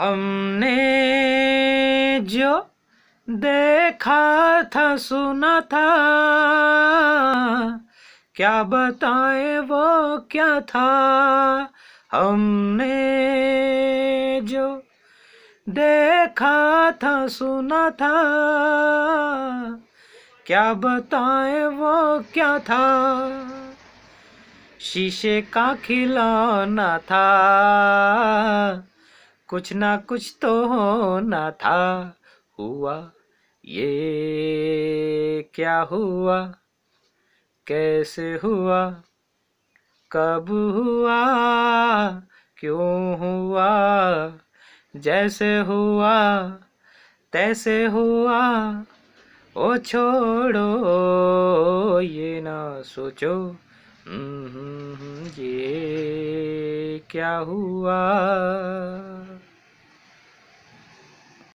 हमने जो देखा था सुना था क्या बताए वो क्या था हमने जो देखा था सुना था क्या बताए वो क्या था शीशे का खिलौना था कुछ ना कुछ तो होना था हुआ ये क्या हुआ कैसे हुआ कब हुआ क्यों हुआ जैसे हुआ तैसे हुआ ओ छोड़ो ये ना सोचो हम्म, हम्म, हम्म, ये क्या हुआ